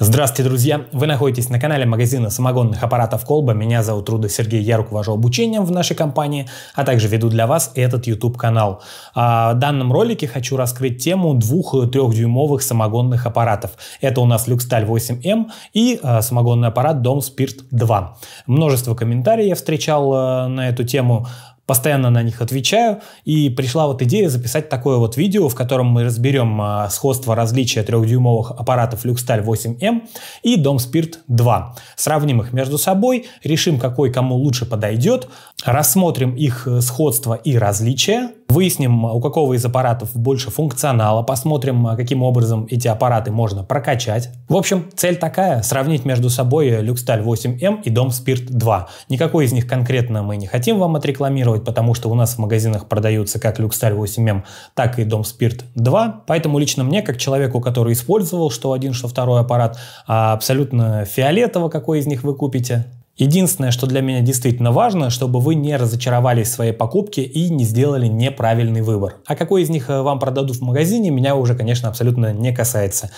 Здравствуйте, друзья! Вы находитесь на канале магазина самогонных аппаратов «Колба». Меня зовут Руда Сергей, я руковожу обучением в нашей компании, а также веду для вас этот YouTube-канал. А, в данном ролике хочу раскрыть тему двух э, трехдюймовых самогонных аппаратов. Это у нас «Люксталь 8М» и э, самогонный аппарат «Дом Спирт 2». Множество комментариев я встречал э, на эту тему постоянно на них отвечаю, и пришла вот идея записать такое вот видео, в котором мы разберем а, сходство различия трехдюймовых аппаратов ЛюксТаль 8 м и Dom Spirit 2. Сравним их между собой, решим, какой кому лучше подойдет, рассмотрим их э, сходство и различия, Выясним, у какого из аппаратов больше функционала, посмотрим, а, каким образом эти аппараты можно прокачать. В общем, цель такая – сравнить между собой Люксталь 8М эм и Дом Спирт 2. Никакой из них конкретно мы не хотим вам отрекламировать, потому что у нас в магазинах продаются как Люксталь 8М, эм, так и Дом Спирт 2. Поэтому лично мне, как человеку, который использовал что один, что второй аппарат, а, абсолютно фиолетово, какой из них вы купите. Единственное, что для меня действительно важно, чтобы вы не разочаровались в своей покупке и не сделали неправильный выбор. А какой из них э, вам продадут в магазине, меня уже, конечно, абсолютно не касается.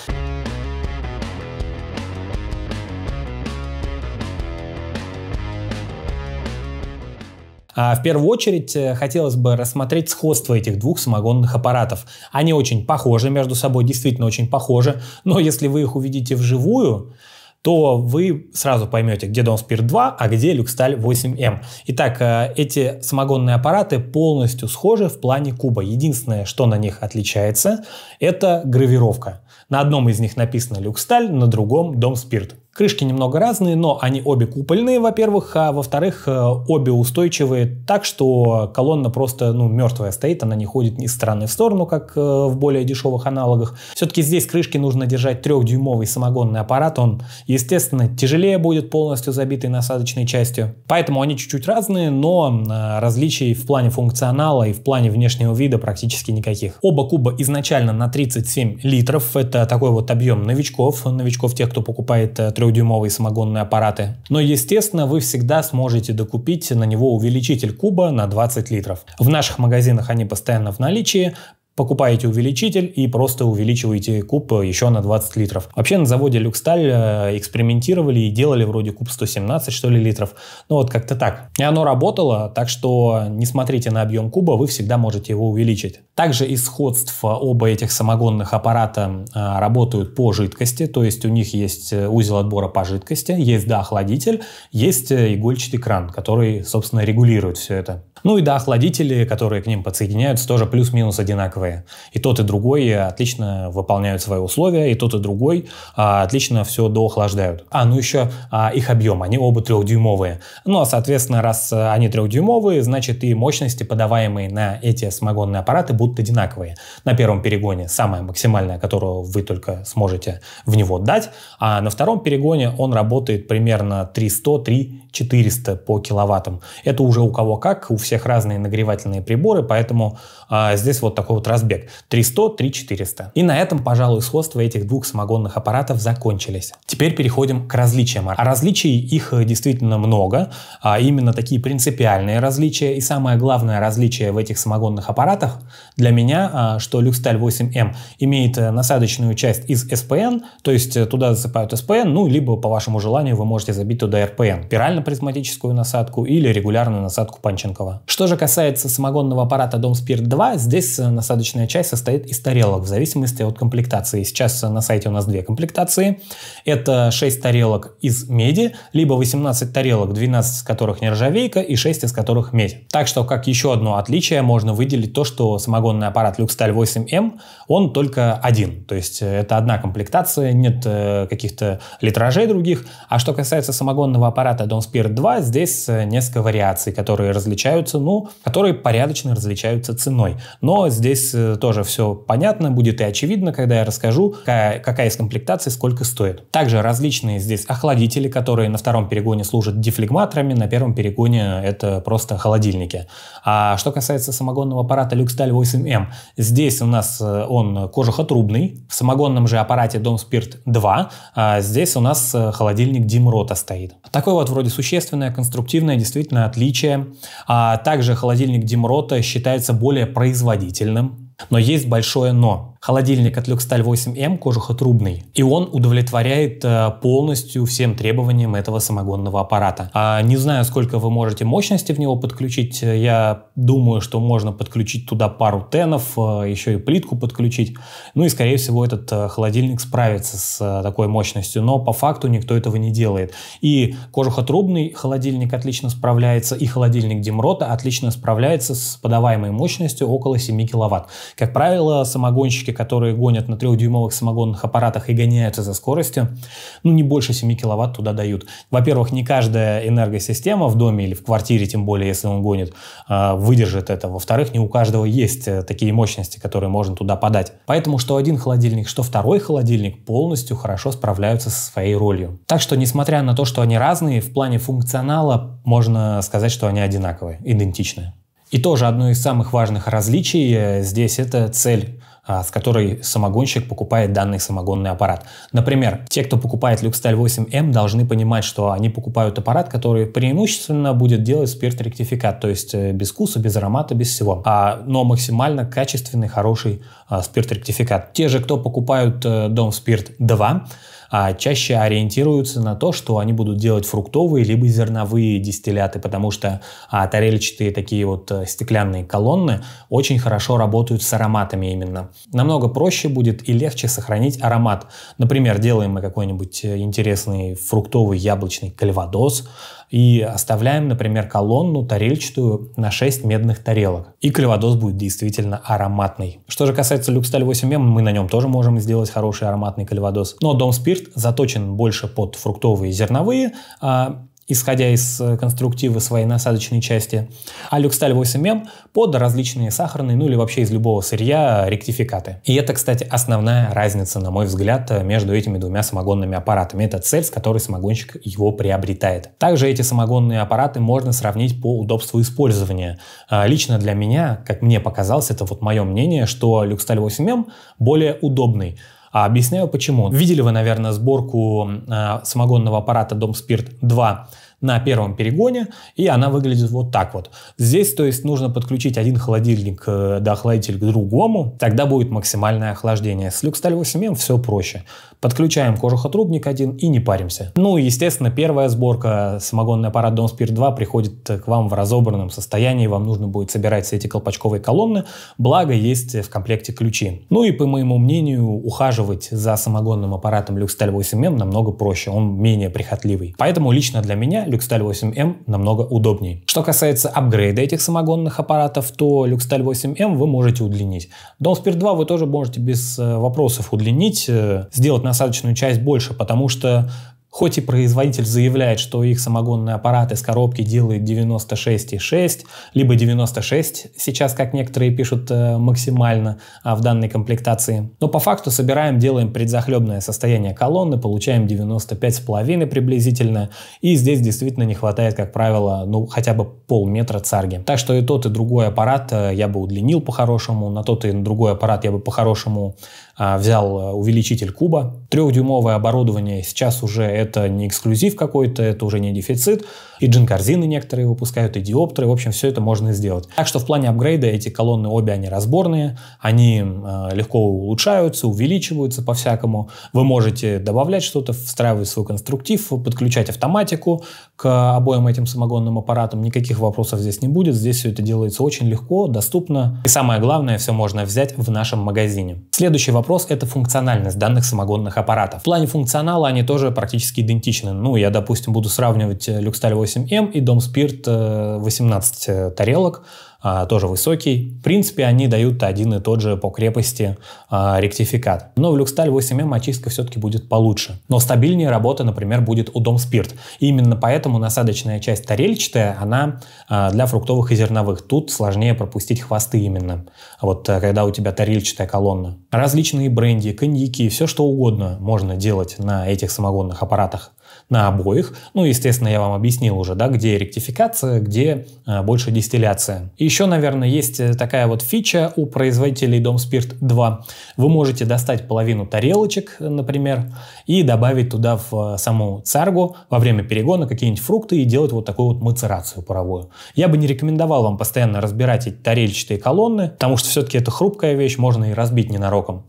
А в первую очередь э, хотелось бы рассмотреть сходство этих двух самогонных аппаратов. Они очень похожи между собой, действительно очень похожи, но если вы их увидите вживую, то вы сразу поймете, где Дом Спирт 2, а где Люксталь 8М. Эм. Итак, э, эти самогонные аппараты полностью схожи в плане куба. Единственное, что на них отличается, это гравировка. На одном из них написано Люксталь, на другом Дом Спирт. Крышки немного разные, но они обе купольные, во-первых, а во-вторых, э, обе устойчивые, так что колонна просто ну, мертвая стоит, она не ходит ни стороны в сторону, как э, в более дешевых аналогах. Все-таки здесь крышки нужно держать трехдюймовый самогонный аппарат, он, естественно, тяжелее будет полностью забитой насадочной частью. Поэтому они чуть-чуть разные, но э, различий в плане функционала и в плане внешнего вида практически никаких. Оба куба изначально на 37 литров, это такой вот объем новичков, новичков тех, кто покупает трех 4 самогонные аппараты. Но, естественно, вы всегда сможете докупить на него увеличитель куба на 20 литров. В наших магазинах они постоянно в наличии, покупаете увеличитель и просто увеличиваете куб э, еще на 20 литров. Вообще на заводе Люксталь э, экспериментировали и делали вроде куб 117 что ли литров, ну вот как-то так. И оно работало, так что не смотрите на объем куба, вы всегда можете его увеличить. Также из сходств э, оба этих самогонных аппарата работают по жидкости, то есть у них есть узел отбора по жидкости, есть доохладитель, есть игольчатый кран, который, собственно, регулирует все это. Ну и доохладители, которые к ним подсоединяются, тоже плюс-минус одинаковые одинаковые. И тот, и другой э, отлично выполняют свои условия, и тот, и другой а, отлично все доохлаждают. А, ну еще а, э, их объем, они оба трехдюймовые. Ну, а, соответственно, раз они трехдюймовые, значит и мощности, подаваемые на эти самогонные аппараты, будут одинаковые. На первом перегоне самая максимальная, которую вы только сможете в него дать, а на втором перегоне он работает примерно 300-3 400 по киловаттам. Это уже у кого как, у всех разные нагревательные приборы, поэтому э, здесь вот такой вот разбег. 300, 3400. И на этом, пожалуй, сходства этих двух самогонных аппаратов закончились. Теперь переходим к различиям. А различий их э, действительно много, а именно такие принципиальные различия. И самое главное различие в этих самогонных аппаратах для меня, а, что Люксталь 8М эм имеет э, насадочную часть из СПН, то есть э, туда засыпают СПН, ну, либо по вашему желанию вы можете забить туда РПН, пирально призматическую насадку или регулярную насадку Панченкова. Что же касается самогонного аппарата Дом Спирт 2, здесь э, насадочная часть состоит из тарелок в зависимости от комплектации. Сейчас э, на сайте у нас две комплектации. Это 6 тарелок из меди, либо 18 тарелок, 12 из которых нержавейка и 6 из которых медь. Так что как еще одно отличие можно выделить то, что самогонный аппарат Люксталь 8М, он только один. То есть э, это одна комплектация, нет каких-то литражей других. А что касается самогонного аппарата Дом Спирт Спирт 2 здесь э, несколько вариаций, которые различаются, ну, которые порядочно различаются ценой. Но здесь э, тоже все понятно, будет и очевидно, когда я расскажу, какая, какая из комплектаций сколько стоит. Также различные здесь охладители, которые на втором перегоне служат дефлегматорами, на первом перегоне это просто холодильники. А что касается самогонного аппарата Luxdal 8 М, здесь у нас э, он кожухотрубный, в самогонном же аппарате Дом Спирт 2, а здесь у нас холодильник Димрота стоит. Такой вот вроде существенное конструктивное действительно отличие. А также холодильник Димрота считается более производительным. Но есть большое но холодильник от Luxtal 8 м эм, кожухотрубный, и он удовлетворяет э, полностью всем требованиям этого самогонного аппарата. А не знаю, сколько вы можете мощности в него подключить, э, я думаю, что можно подключить туда пару тенов, э, еще и плитку подключить, ну и, скорее всего, этот холодильник справится с такой мощностью, но по факту никто этого не делает. И кожухотрубный холодильник отлично справляется, и холодильник Демрота отлично справляется с подаваемой мощностью около 7 киловатт. Как правило, самогонщики, которые гонят на трехдюймовых самогонных аппаратах и гоняются за скоростью, ну, не больше 7 киловатт туда дают. Во-первых, не каждая энергосистема в доме или в квартире, тем более, если он гонит, а, выдержит это. Во-вторых, не у каждого есть э, такие мощности, которые можно туда подать. Поэтому что один холодильник, что второй холодильник полностью хорошо справляются со своей ролью. Так что, несмотря на то, что они разные, в плане функционала можно сказать, что они одинаковые, идентичны. И тоже одно из самых важных различий э, здесь это цель. А, с которой самогонщик покупает данный самогонный аппарат. Например, те, кто покупает Люксталь 8М, эм, должны понимать, что они покупают аппарат, который преимущественно будет делать спирт-ректификат, то есть э, без вкуса, без аромата, без всего, а, но максимально качественный, хороший а, спирт-ректификат. Те же, кто покупают э, Дом Спирт 2, а чаще ориентируются на то, что они будут делать фруктовые либо зерновые дистилляты, потому что а, тарельчатые такие вот э, стеклянные колонны очень хорошо работают с ароматами именно. Намного проще будет и легче сохранить аромат. Например, делаем мы какой-нибудь э, интересный фруктовый яблочный кальвадос, и оставляем, например, колонну тарельчатую на 6 медных тарелок. И клеводос будет действительно ароматный. Что же касается Люксталь 8М, эм, мы на нем тоже можем сделать хороший ароматный клеводос. Но Дом Спирт заточен больше под фруктовые и зерновые, а, исходя из э, конструктива своей насадочной части, а люксталь 8М эм под различные сахарные, ну или вообще из любого сырья, э, ректификаты. И это, кстати, основная разница, на мой взгляд, э, между этими двумя самогонными аппаратами. Это цель, с которой самогонщик его приобретает. Также эти самогонные аппараты можно сравнить по удобству использования. Лично для меня, как мне показалось, это вот мое мнение, что люксталь 8М эм более удобный. А объясняю почему. Видели вы, наверное, сборку э, самогонного аппарата Дом Спирт 2 на первом перегоне, и она выглядит вот так вот. Здесь, то есть, нужно подключить один холодильник э, до охладитель к другому, тогда будет максимальное охлаждение. С люкс 8M все проще. Подключаем кожухотрубник один и не паримся. Ну и, естественно, первая сборка самогонный аппарат Дом Спирт 2 приходит к вам в разобранном состоянии, вам нужно будет собирать все эти колпачковые колонны, благо есть в комплекте ключи. Ну и, по моему мнению, ухаживать за самогонным аппаратом люкс 8M эм намного проще, он менее прихотливый. Поэтому лично для меня Luxtal 8M эм намного удобнее. Что касается апгрейда этих самогонных аппаратов, то Luxtal 8M эм вы можете удлинить. Domspir 2 вы тоже можете без э, вопросов удлинить, э, сделать насадочную часть больше, потому что Хоть и производитель заявляет, что их самогонные аппараты из коробки делают 96,6, либо 96 сейчас, как некоторые пишут, э, максимально а, в данной комплектации. Но по факту собираем, делаем предзахлебное состояние колонны, получаем 95,5 приблизительно, и здесь действительно не хватает, как правило, ну хотя бы полметра царги. Так что и тот, и другой аппарат э, я бы удлинил по-хорошему, на тот и на другой аппарат я бы по-хорошему а, взял э, увеличитель куба. Трехдюймовое оборудование сейчас уже это не эксклюзив какой-то, это уже не дефицит. И джин-корзины некоторые выпускают, и диоптры. В общем, все это можно сделать. Так что в плане апгрейда эти колонны обе они разборные. Они э, легко улучшаются, увеличиваются по-всякому. Вы можете добавлять что-то, встраивать свой конструктив, подключать автоматику, к обоим этим самогонным аппаратам никаких вопросов здесь не будет. Здесь все это делается очень легко, доступно. И самое главное, все можно взять в нашем магазине. Следующий вопрос – это функциональность данных самогонных аппаратов. В плане функционала они тоже практически идентичны. Ну, я, допустим, буду сравнивать э, Люксталь 8М эм и Дом Спирт 18 э, э, тарелок. А, тоже высокий. В принципе, они дают один и тот же по крепости а, ректификат. Но в Люксталь 8М эм очистка все-таки будет получше. Но стабильнее работа, например, будет у Дом Спирт. И именно поэтому насадочная часть тарельчатая, она а, для фруктовых и зерновых. Тут сложнее пропустить хвосты именно. Вот э, когда у тебя тарельчатая колонна. Различные бренди, коньяки, все что угодно можно делать на этих самогонных аппаратах на обоих. Ну, естественно, я вам объяснил уже, да, где ректификация, где э, больше дистилляция. еще, наверное, есть э, такая вот фича у производителей Дом Спирт 2. Вы можете достать половину тарелочек, э, например, и добавить туда в э, саму царгу во время перегона какие-нибудь фрукты и делать вот такую вот мацерацию паровую. Я бы не рекомендовал вам постоянно разбирать эти тарелочные колонны, потому что все-таки это хрупкая вещь, можно и разбить ненароком.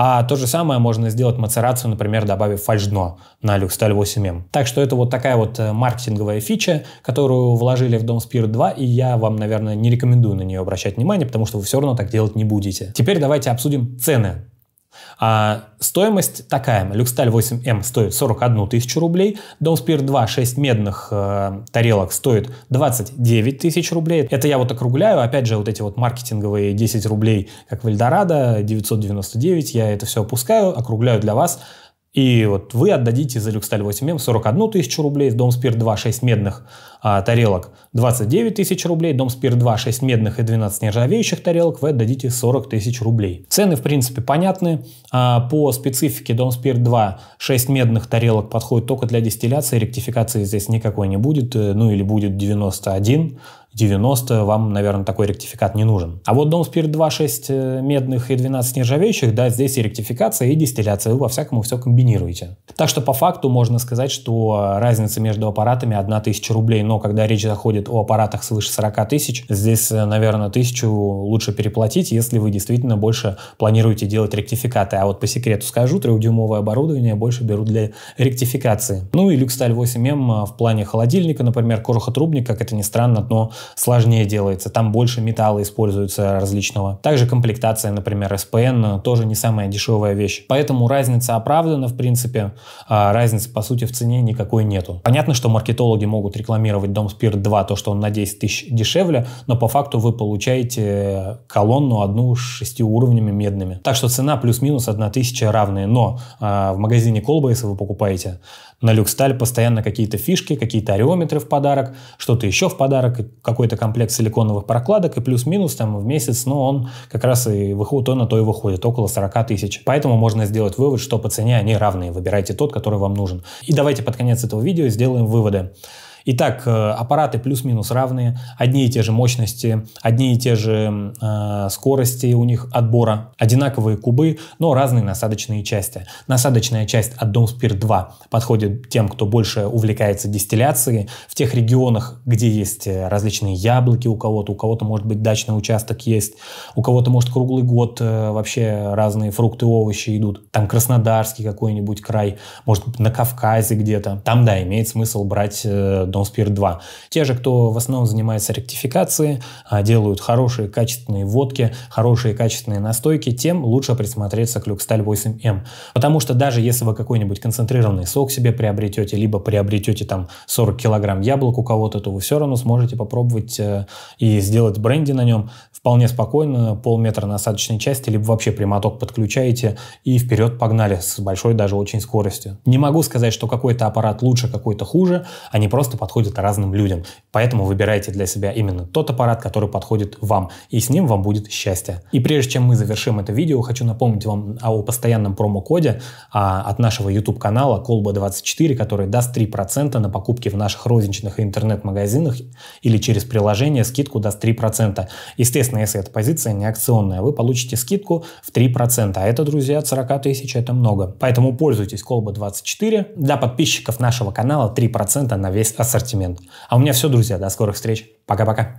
А то же самое можно сделать мацерацию, например, добавив фальш-дно на Люксталь 8М. Эм. Так что это вот такая вот э, маркетинговая фича, которую вложили в Дом Спирт 2, и я вам, наверное, не рекомендую на нее обращать внимание, потому что вы все равно так делать не будете. Теперь давайте обсудим цены а стоимость такая. Люксталь 8М эм стоит 41 тысячу рублей. Дом Спирт 2 6 медных э, тарелок стоит 29 тысяч рублей. Это я вот округляю. Опять же, вот эти вот маркетинговые 10 рублей, как в Эльдорадо, 999, я это все опускаю, округляю для вас. И вот вы отдадите за Люксталь 8М эм 41 тысячу рублей, в Дом Спирт 2 6 медных а, тарелок 29 тысяч рублей, Дом Спир 2 6 медных и 12 нержавеющих тарелок, вы отдадите 40 тысяч рублей. Цены, в принципе, понятны. А, по специфике Дом Спир 2 6 медных тарелок подходит только для дистилляции, ректификации здесь никакой не будет, э, ну или будет 91, 90 вам, наверное, такой ректификат не нужен. А вот Дом Спирт 2, 6 медных и 12 нержавеющих, да, здесь и ректификация, и дистилляция, вы во-всякому все комбинируете. Так что по факту можно сказать, что э, разница между аппаратами 1000 рублей но когда речь заходит о аппаратах свыше 40 тысяч, здесь, э, наверное, тысячу лучше переплатить, если вы действительно больше планируете делать ректификаты. А вот по секрету скажу, трехдюймовое оборудование больше беру для ректификации. Ну и Люксталь 8М эм, э, в плане холодильника, например, корохотрубник, как это ни странно, но сложнее делается. Там больше металла используется различного. Также комплектация, например, SPN, э, тоже не самая дешевая вещь. Поэтому разница оправдана, в принципе. А разницы, по сути, в цене никакой нету. Понятно, что маркетологи могут рекламировать рекламировать Дом Спирт 2, то, что он на 10 тысяч дешевле, но по факту вы получаете колонну одну с шестью уровнями медными. Так что цена плюс-минус тысяча равные, но э, в магазине если вы покупаете на Люксталь постоянно какие-то фишки, какие-то ареометры в подарок, что-то еще в подарок, какой-то комплект силиконовых прокладок и плюс-минус там в месяц, но он как раз и выходит, то на то и выходит, около 40 тысяч. Поэтому можно сделать вывод, что по цене они равные, выбирайте тот, который вам нужен. И давайте под конец этого видео сделаем выводы. Итак, э, аппараты плюс-минус равные, одни и те же мощности, одни и те же э, скорости у них отбора, одинаковые кубы, но разные насадочные части. Насадочная часть от Domspir 2 подходит тем, кто больше увлекается дистилляцией. В тех регионах, где есть э, различные яблоки у кого-то, у кого-то может быть дачный участок есть, у кого-то может круглый год э, вообще разные фрукты, овощи идут. Там Краснодарский какой-нибудь край, может быть на Кавказе где-то. Там, да, имеет смысл брать э, потом спирт 2. Те же, кто в основном занимается ректификацией, а, делают хорошие качественные водки, хорошие качественные настойки, тем лучше присмотреться к Люксталь 8М. Эм. Потому что даже если вы какой-нибудь концентрированный сок себе приобретете, либо приобретете там 40 килограмм яблок у кого-то, то вы все равно сможете попробовать э, и сделать бренди на нем вполне спокойно, полметра насадочной части, либо вообще прямоток подключаете и вперед погнали с большой даже очень скоростью. Не могу сказать, что какой-то аппарат лучше, какой-то хуже, они просто подходит разным людям. Поэтому выбирайте для себя именно тот аппарат, который подходит вам. И с ним вам будет счастье. И прежде чем мы завершим это видео, хочу напомнить вам о постоянном промокоде а, от нашего YouTube-канала Колба24, который даст 3% на покупки в наших розничных и интернет-магазинах или через приложение скидку даст 3%. Естественно, если эта позиция не акционная, вы получите скидку в 3%. А это, друзья, от 40 тысяч это много. Поэтому пользуйтесь Колба24. Для подписчиков нашего канала 3% на весь остальной ассортимент. А у меня все, друзья. До скорых встреч. Пока-пока.